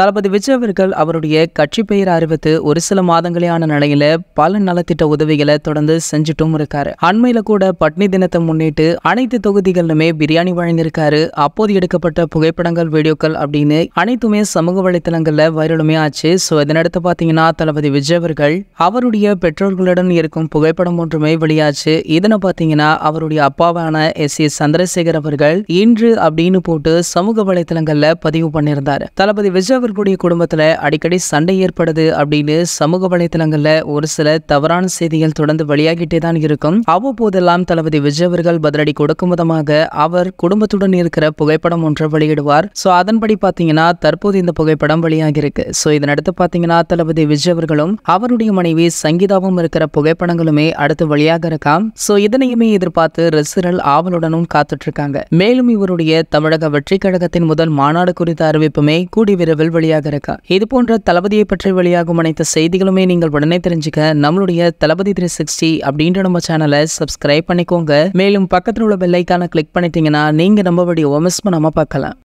தளபதி விஜய் அவர்கள் அவருடைய கட்சி பெயர் அறிவித்து ஒரு சில மாதங்களான நிலையில பல நலத்திட்ட உதவிகளை தொடர்ந்து செஞ்சுட்டும் இருக்காரு அண்மையில கூட பட்னி தினத்தை முன்னிட்டு அனைத்து தொகுதிகளிலுமே பிரியாணி வழங்கியிருக்காரு அப்போது எடுக்கப்பட்ட புகைப்படங்கள் வீடியோக்கள் அப்படின்னு அனைத்துமே சமூக வலைத்தளங்கள்ல வைரலுமே ஆச்சு ஸோ இதனடுத்து பாத்தீங்கன்னா தளபதி விஜய் அவர்கள் அவருடைய பெற்றோர்களுடன் இருக்கும் புகைப்படம் ஒன்றுமே வெளியாச்சு இதனை பாத்தீங்கன்னா அவருடைய அப்பாவான எஸ் ஏ சந்திரசேகர் அவர்கள் இன்று அப்படின்னு போட்டு சமூக வலைத்தளங்கள்ல பதிவு பண்ணியிருந்தார் தளபதி விஜய் அவர்களுடைய குடும்பத்தில் அடிக்கடி சண்டை ஏற்படுது அப்படின்னு சமூக வலைதளங்களில் ஒரு சில தவறான செய்திகள் தொடர்ந்து வெளியாகிட்டே தான் இருக்கும் அவ்வப்போதெல்லாம் தளபதி விஜய் அவர்கள் பதிலடி கொடுக்கும் விதமாக அவர் குடும்பத்துடன் இருக்கிற புகைப்படம் ஒன்றை வெளியிடுவார் ஸோ அதன்படி பார்த்தீங்கன்னா தற்போது இந்த புகைப்படம் வெளியாகியிருக்கு ஸோ இதனடுத்து பார்த்தீங்கன்னா தளபதி விஜய் அவர்களும் அவருடைய மனைவி சங்கீதாவும் இருக்கிற புகைப்படங்களுமே அடுத்து வெளியாக இருக்காம் ஸோ இதனையுமே எதிர்பார்த்து ரசிகர்கள் ஆவலுடனும் காத்துட்டு இருக்காங்க மேலும் இவருடைய தமிழக வெற்றிக் கழகத்தின் முதல் மாநாடு குறித்த அறிவிப்புமே கூடி விரைவில் வெளியாக இருக்கா இது போன்ற தளபதியை பற்றி வெளியாகும் அனைத்து செய்திகளுமே நீங்கள் உடனே தெரிஞ்சுக்க நம்மளுடைய தளபதி த்ரீ சிக்ஸ்டி அப்படின்ற நம்ம சேனலை சப்ஸ்கிரைப் பண்ணிக்கோங்க மேலும் பக்கத்தில் உள்ள பெல்லைக்கான கிளிக் பண்ணிட்டீங்கன்னா நீங்க நம்மளுடைய ஒமஸ் நம்ம பார்க்கலாம்